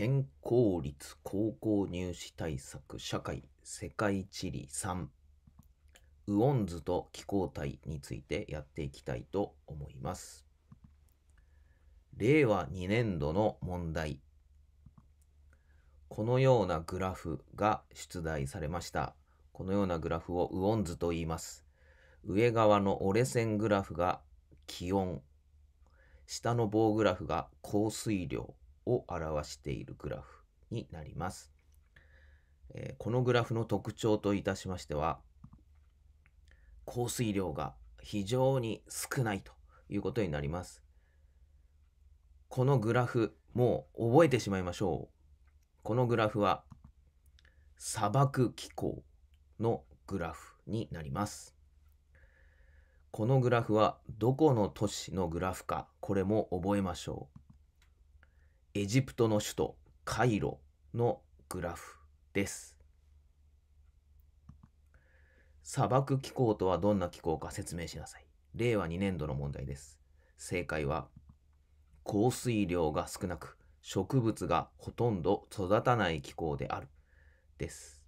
健康率、高校入試対策、社会、世界地理3、ウォンズと気候体についてやっていきたいと思います。令和2年度の問題。このようなグラフが出題されました。このようなグラフをウォンズと言います。上側の折れ線グラフが気温、下の棒グラフが降水量、を表しているグラフになります。えー、このグラフの特徴といたしましては、降水量が非常に少ないということになります。このグラフ、もう覚えてしまいましょう。このグラフは、砂漠気候のグラフになります。このグラフはどこの都市のグラフか、これも覚えましょう。エジプトの首都カイロのグラフです。砂漠気候とはどんな気候か説明しなさい。令和2年度の問題です。正解は、降水量が少なく、植物がほとんど育たない気候である。です。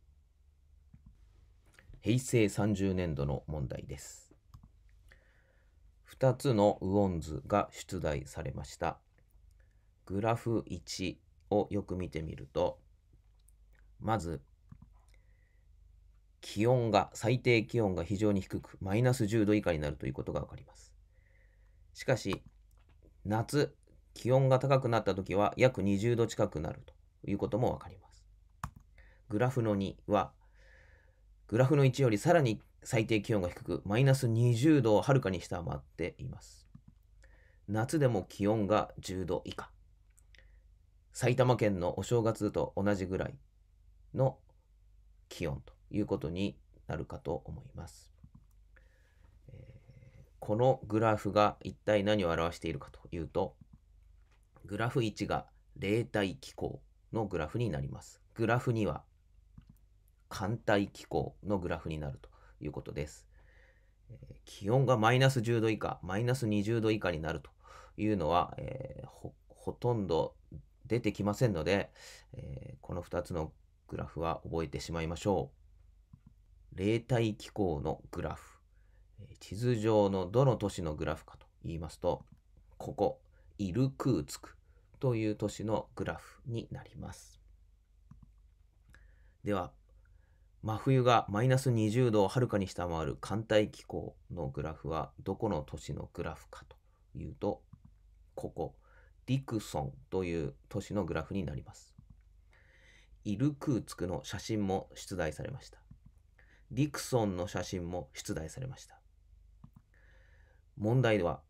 平成30年度の問題です。2つの雨温図が出題されました。グラフ1をよく見てみると、まず、気温が、最低気温が非常に低く、マイナス10度以下になるということがわかります。しかし、夏、気温が高くなった時は約20度近くなるということもわかります。グラフの2は、グラフの1よりさらに最低気温が低く、マイナス20度をはるかに下回っています。夏でも気温が10度以下。埼玉県のお正月と同じぐらいの気温ということになるかと思います。このグラフが一体何を表しているかというと、グラフ1が冷帯気候のグラフになります。グラフ2は寒帯気候のグラフになるということです。気温がマイナス10度以下、マイナス20度以下になるというのは、えー、ほとんど出てきませんので、えー、この2つのグラフは覚えてしまいましょう。冷帯気候のグラフ。地図上のどの都市のグラフかと言いますと、ここ、イルクーツクという都市のグラフになります。では、真冬がマイナス20度をはるかに下回る寒帯気候のグラフはどこの都市のグラフかというとここディクソンという都市のグラフになります。イルクーツクの写真も出題されました。ディクソンの写真も出題されました。問題では、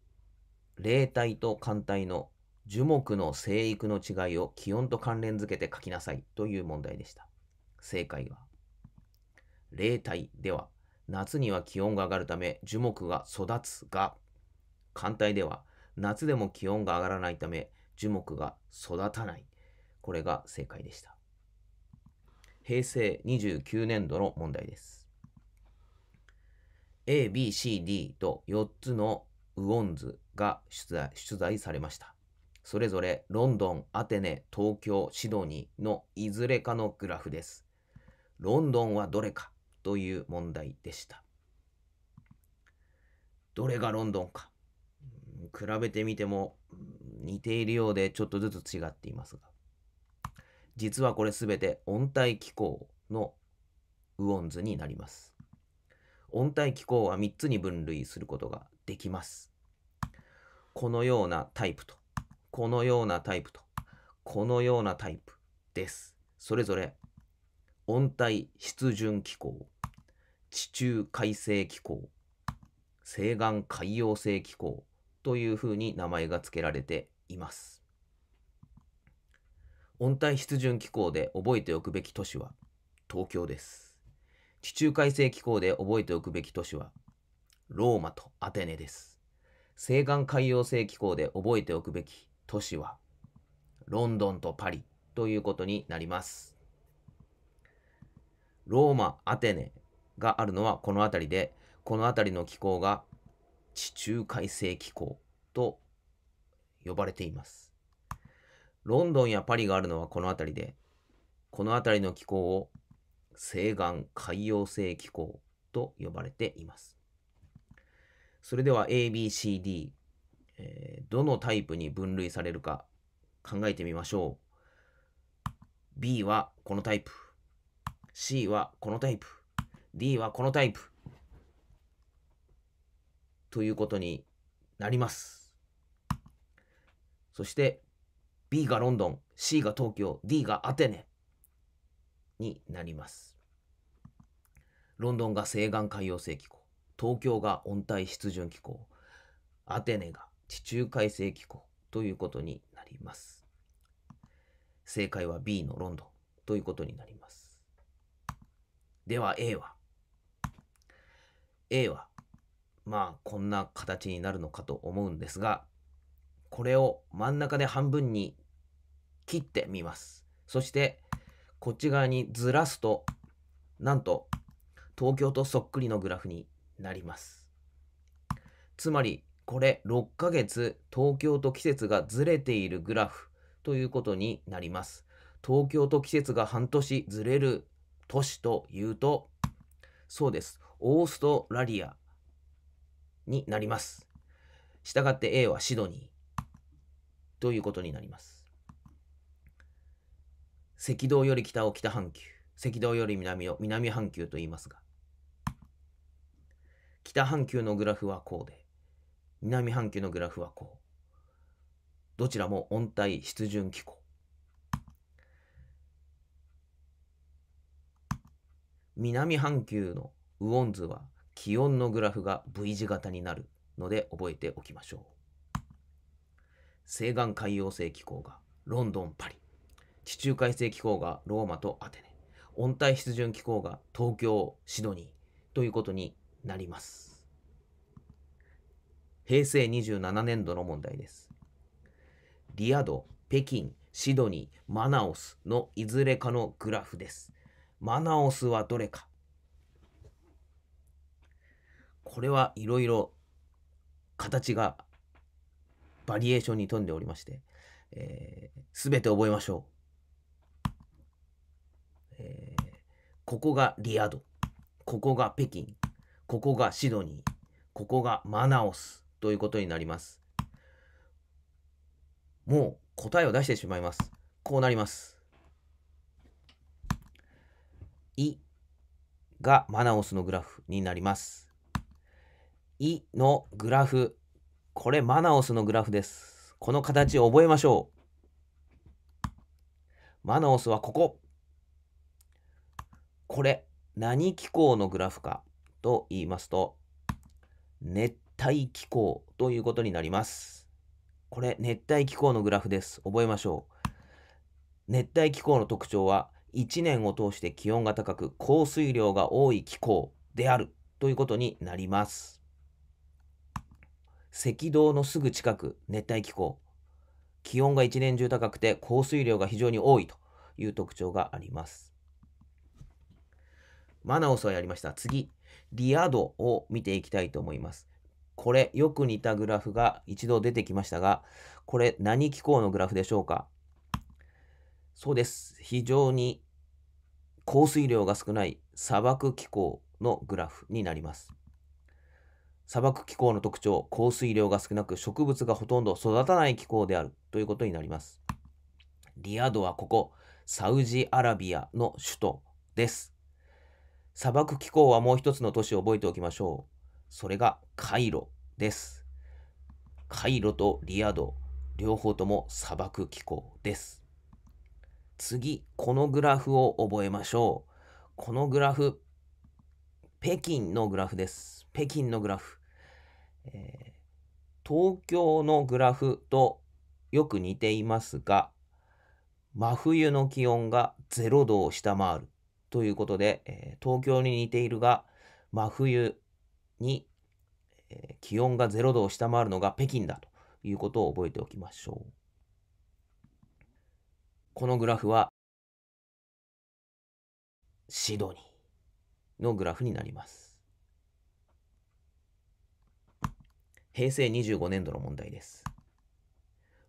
霊体と艦隊の樹木の生育の違いを気温と関連づけて書きなさいという問題でした。正解は、霊体では夏には気温が上がるため樹木が育つが、艦隊では夏でも気温が上がらないため樹木が育たない。これが正解でした。平成29年度の問題です。A、B、C、D と4つのウォンズが出題出題されました。それぞれロンドン、アテネ、東京、シドニーのいずれかのグラフです。ロンドンはどれかという問題でした。どれがロンドンか比べてみても似ているようでちょっとずつ違っていますが実はこれ全て温帯気候の雨温図になります温帯気候は3つに分類することができますこのようなタイプとこのようなタイプとこのようなタイプですそれぞれ温帯湿潤気候地中海性気候西岸海洋性気候というふうに名前が付けられています。温帯湿潤気候で覚えておくべき都市は東京です。地中海性気候で覚えておくべき都市はローマとアテネです。西岸海洋性気候で覚えておくべき都市はロンドンとパリということになります。ローマ、アテネがあるのはこの辺りで、この辺りの気候が地中海性気候と呼ばれています。ロンドンやパリがあるのはこの辺りで、この辺りの気候を西岸海洋性気候と呼ばれています。それでは ABCD、えー、どのタイプに分類されるか考えてみましょう。B はこのタイプ、C はこのタイプ、D はこのタイプ、ということになります。そして B がロンドン、C が東京、D がアテネになります。ロンドンが西岸海洋性気候、東京が温帯湿潤気候、アテネが地中海性気候ということになります。正解は B のロンドンということになります。では A は A はまあこんな形になるのかと思うんですがこれを真ん中で半分に切ってみますそしてこっち側にずらすとなんと東京とそっくりのグラフになりますつまりこれ6ヶ月東京と季節がずれているグラフということになります東京と季節が半年ずれる都市というとそうですオーストラリアになります。したがって A はシドニーということになります。赤道より北を北半球、赤道より南を南半球と言いますが、北半球のグラフはこうで、南半球のグラフはこう。どちらも温帯湿潤気候。南半球のォ温図は気温のグラフが V 字型になるので覚えておきましょう西岸海洋性気候がロンドン・パリ地中海性気候がローマとアテネ温帯湿潤気候が東京シドニーということになります平成27年度の問題ですリアド北京シドニーマナオスのいずれかのグラフですマナオスはどれかこれはいろいろ形がバリエーションに富んでおりまして、えー、全て覚えましょう、えー、ここがリアドここが北京ここがシドニーここがマナオスということになりますもう答えを出してしまいますこうなります「い」がマナオスのグラフになりますイのグラフ。これマナオスのグラフです。この形を覚えましょう。マナオスはここ。これ、何気候のグラフかと言いますと、熱帯気候ということになります。これ、熱帯気候のグラフです。覚えましょう。熱帯気候の特徴は、1年を通して気温が高く降水量が多い気候であるということになります。赤道のすぐ近く、熱帯気候。気温が一年中高くて降水量が非常に多いという特徴があります。マナオスはやりました。次、リア度を見ていきたいと思います。これ、よく似たグラフが一度出てきましたが、これ何気候のグラフでしょうかそうです。非常に降水量が少ない砂漠気候のグラフになります。砂漠気候の特徴、降水量が少なく植物がほとんど育たない気候であるということになります。リヤドはここ、サウジアラビアの首都です。砂漠気候はもう一つの都市を覚えておきましょう。それがカイロです。カイロとリヤド、両方とも砂漠気候です。次、このグラフを覚えましょう。このグラフ、北京のグラフです。北京のグラフ。東京のグラフとよく似ていますが、真冬の気温が0度を下回るということで、え東京に似ているが、真冬に、え気温が0度を下回るのが北京だということを覚えておきましょう。このグラフは、シドニーのグラフになります。平成25年度の問題です。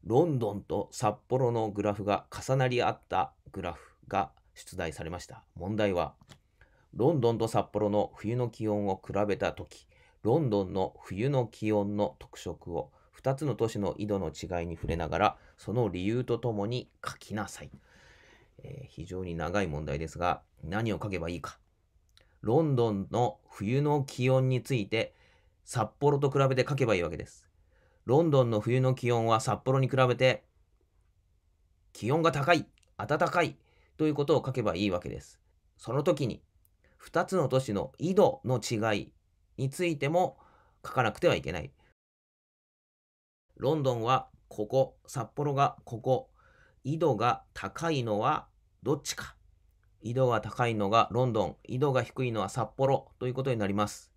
ロンドンと札幌のグラフが重なり合ったグラフが出題されました。問題は、ロンドンと札幌の冬の気温を比べたとき、ロンドンの冬の気温の特色を2つの都市の緯度の違いに触れながら、その理由とともに書きなさい。えー、非常に長い問題ですが、何を書けばいいか。ロンドンの冬の気温について札幌と比べて書けばいいわけです。ロンドンの冬の気温は札幌に比べて気温が高い、暖かいということを書けばいいわけです。その時に2つの都市の緯度の違いについても書かなくてはいけない。ロンドンはここ、札幌がここ、緯度が高いのはどっちか。緯度が高いのがロンドン、緯度が低いのは札幌ということになります。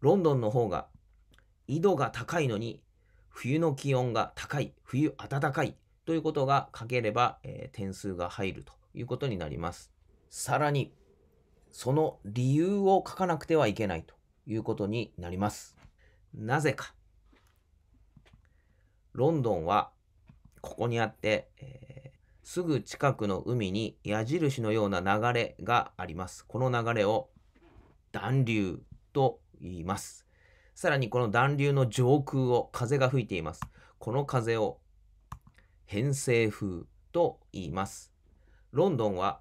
ロンドンの方が緯度が高いのに冬の気温が高い、冬暖かいということが書ければ、えー、点数が入るということになります。さらに、その理由を書かなくてはいけないということになります。なぜか。ロンドンはここにあって、えー、すぐ近くの海に矢印のような流れがあります。この流れを暖流と言います。さらにこの暖流の上空を風が吹いています。この風を偏西風と言います。ロンドンは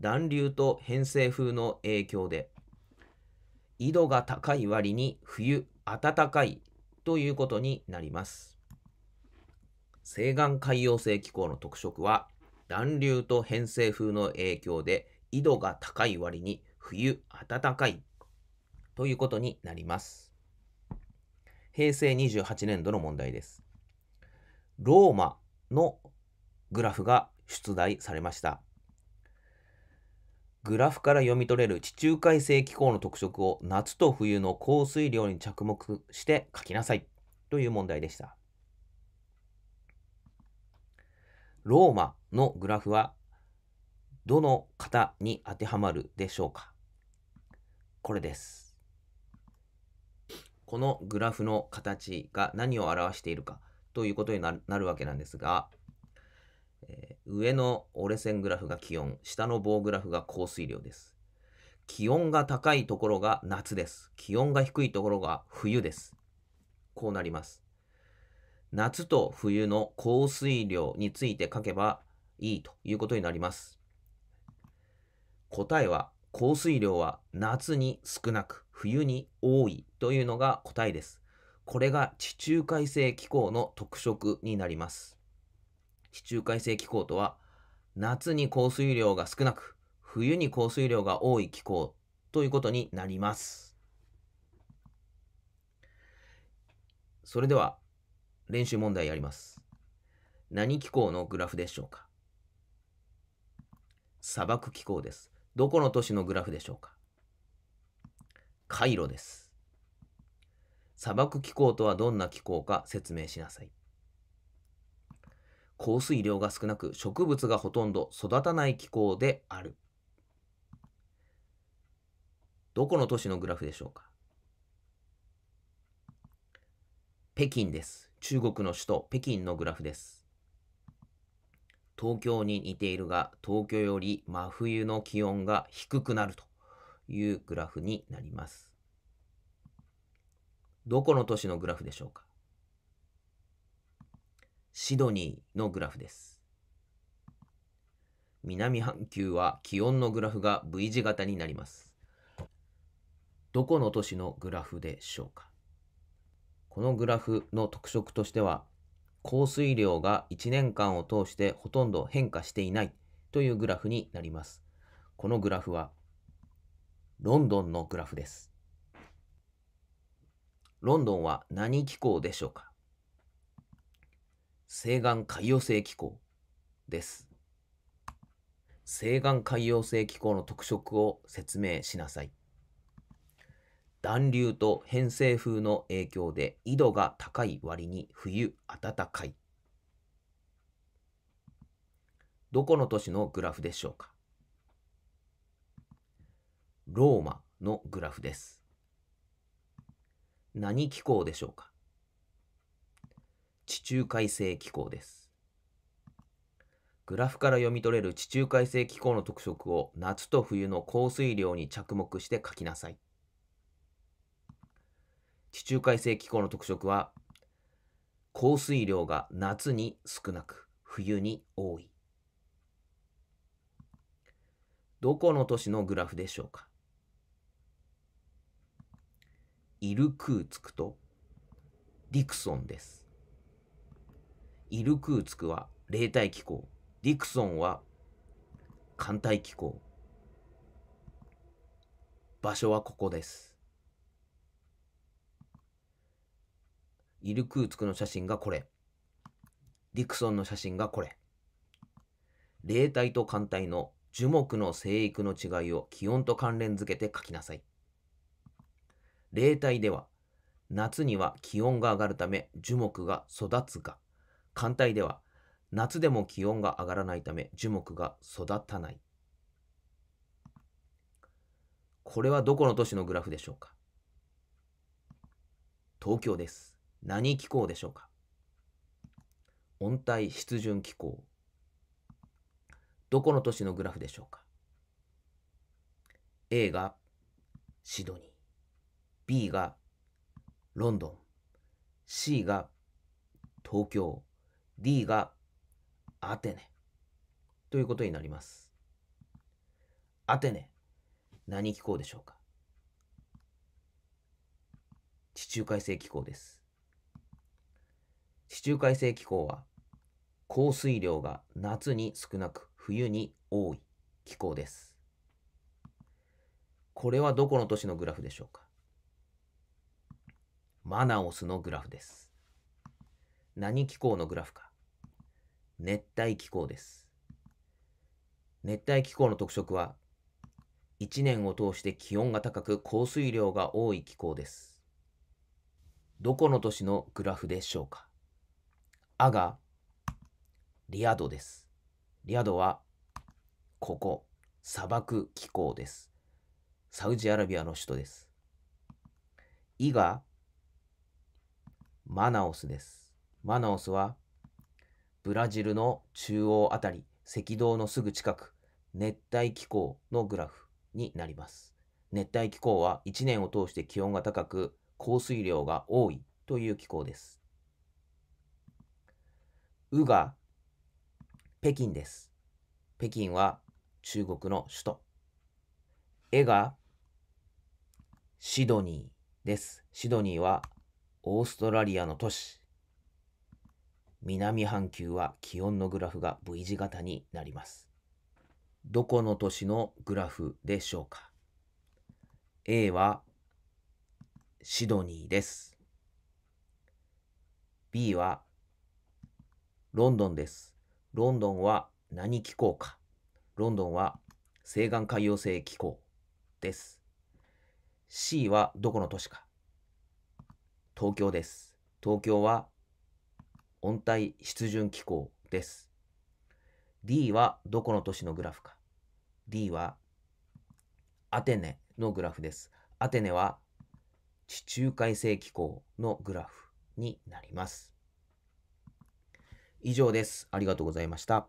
暖流と偏西風の影響で緯度が高い割に冬暖かいということになります。西岸海洋性気候の特色は暖流と偏西風の影響で緯度が高い割に冬暖かいということになります。平成28年度の問題です。ローマのグラフが出題されました。グラフから読み取れる地中海性気候の特色を夏と冬の降水量に着目して書きなさいという問題でした。ローマのグラフはどの型に当てはまるでしょうかこれです。このグラフの形が何を表しているかということになるわけなんですが、えー、上の折れ線グラフが気温、下の棒グラフが降水量です。気温が高いところが夏です。気温が低いところが冬です。こうなります。夏と冬の降水量について書けばいいということになります。答えは降水量は夏に少なく冬に多いというのが答えです。これが地中海性気候の特色になります。地中海性気候とは、夏に降水量が少なく、冬に降水量が多い気候ということになります。それでは、練習問題やります。何気候のグラフでしょうか砂漠気候です。どこの都市のグラフでしょうかカイロです。砂漠気候とはどんな気候か説明しなさい。降水量が少なく植物がほとんど育たない気候である。どこの都市のグラフでしょうか北京です。中国の首都北京のグラフです。東京に似ているが、東京より真冬の気温が低くなると。いうグラフになります。どこの都市のグラフでしょうかシドニーのグラフです。南半球は気温のグラフが V 字型になります。どこの都市のグラフでしょうかこのグラフの特色としては、降水量が1年間を通してほとんど変化していないというグラフになります。このグラフはロンドンのグラフです。ロンドンは何気候でしょうか西岸海洋性気候です。西岸海洋性気候の特色を説明しなさい。暖流と偏西風の影響で緯度が高い割に冬暖かい。どこの都市のグラフでしょうかローマのグラフです。何気候でしょうか地中海性気候です。グラフから読み取れる地中海性気候の特色を夏と冬の降水量に着目して書きなさい。地中海性気候の特色は降水量が夏に少なく冬に多い。どこの都市のグラフでしょうかイルクーツクとディクソンです。イルクーツクは冷帯気候、ディクソンは寒帯気候。場所はここです。イルクーツクの写真がこれ。ディクソンの写真がこれ。冷帯と寒帯の樹木の生育の違いを気温と関連づけて書きなさい。例体では、夏には気温が上がるため樹木が育つが、寒帯では、夏でも気温が上がらないため樹木が育たない。これはどこの都市のグラフでしょうか東京です。何気候でしょうか温帯湿潤気候。どこの都市のグラフでしょうか A がシドニー。B がロンドン C が東京 D がアテネということになりますアテネ何気候でしょうか地中海性気候です地中海性気候は降水量が夏に少なく冬に多い気候ですこれはどこの都市のグラフでしょうかマナオスのグラフです。何気候のグラフか。熱帯気候です。熱帯気候の特色は、1年を通して気温が高く降水量が多い気候です。どこの都市のグラフでしょうかあが、リアドです。リアドは、ここ、砂漠気候です。サウジアラビアの首都です。イが、マナオスです。マナオスは、ブラジルの中央あたり、赤道のすぐ近く、熱帯気候のグラフになります。熱帯気候は1年を通して気温が高く、降水量が多いという気候です。うが北京です。北京は中国の首都。えがシドニーです。シドニーはオーストラリアの都市南半球は気温のグラフが V 字型になりますどこの都市のグラフでしょうか A はシドニーです B はロンドンですロンドンは何気候かロンドンは西岸海洋性気候です C はどこの都市か東京です。東京は温帯湿潤気候です。D はどこの都市のグラフか。D はアテネのグラフです。アテネは地中海性気候のグラフになります。以上です。ありがとうございました。